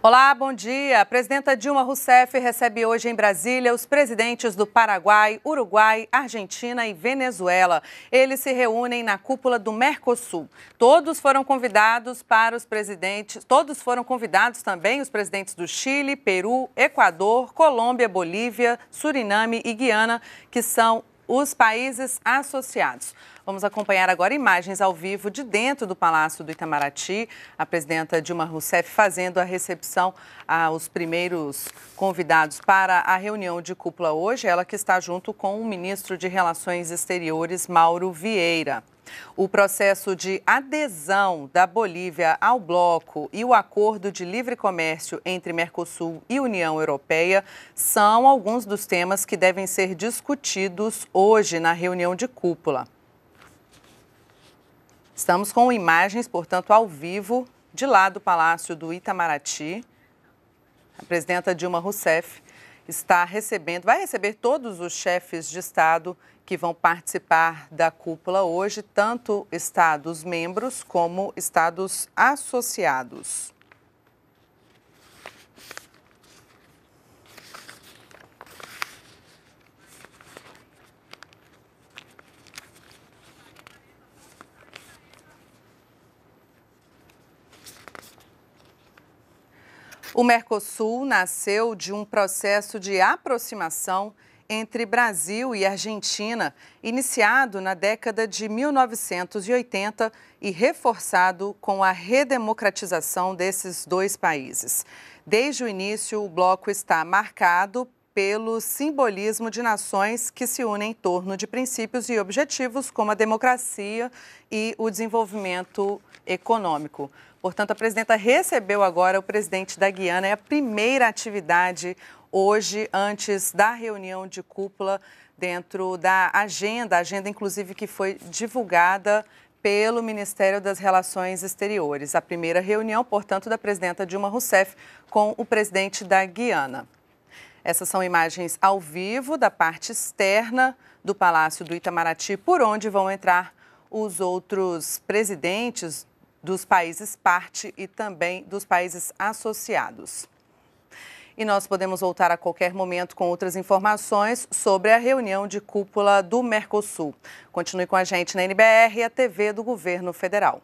Olá, bom dia. A presidenta Dilma Rousseff recebe hoje em Brasília os presidentes do Paraguai, Uruguai, Argentina e Venezuela. Eles se reúnem na cúpula do Mercosul. Todos foram convidados para os presidentes, todos foram convidados também os presidentes do Chile, Peru, Equador, Colômbia, Bolívia, Suriname e Guiana, que são os países associados. Vamos acompanhar agora imagens ao vivo de dentro do Palácio do Itamaraty, a presidenta Dilma Rousseff fazendo a recepção aos primeiros convidados para a reunião de cúpula hoje, ela que está junto com o ministro de Relações Exteriores, Mauro Vieira. O processo de adesão da Bolívia ao bloco e o acordo de livre comércio entre Mercosul e União Europeia são alguns dos temas que devem ser discutidos hoje na reunião de cúpula. Estamos com imagens, portanto, ao vivo, de lá do Palácio do Itamaraty. A presidenta Dilma Rousseff está recebendo, vai receber todos os chefes de Estado que vão participar da cúpula hoje, tanto Estados membros como Estados associados. O Mercosul nasceu de um processo de aproximação entre Brasil e Argentina, iniciado na década de 1980 e reforçado com a redemocratização desses dois países. Desde o início, o bloco está marcado pelo simbolismo de nações que se unem em torno de princípios e objetivos como a democracia e o desenvolvimento econômico. Portanto, a presidenta recebeu agora o presidente da Guiana, é a primeira atividade hoje, antes da reunião de cúpula, dentro da agenda, agenda inclusive que foi divulgada pelo Ministério das Relações Exteriores. A primeira reunião, portanto, da presidenta Dilma Rousseff com o presidente da Guiana. Essas são imagens ao vivo da parte externa do Palácio do Itamaraty, por onde vão entrar os outros presidentes dos países parte e também dos países associados. E nós podemos voltar a qualquer momento com outras informações sobre a reunião de cúpula do Mercosul. Continue com a gente na NBR e a TV do Governo Federal.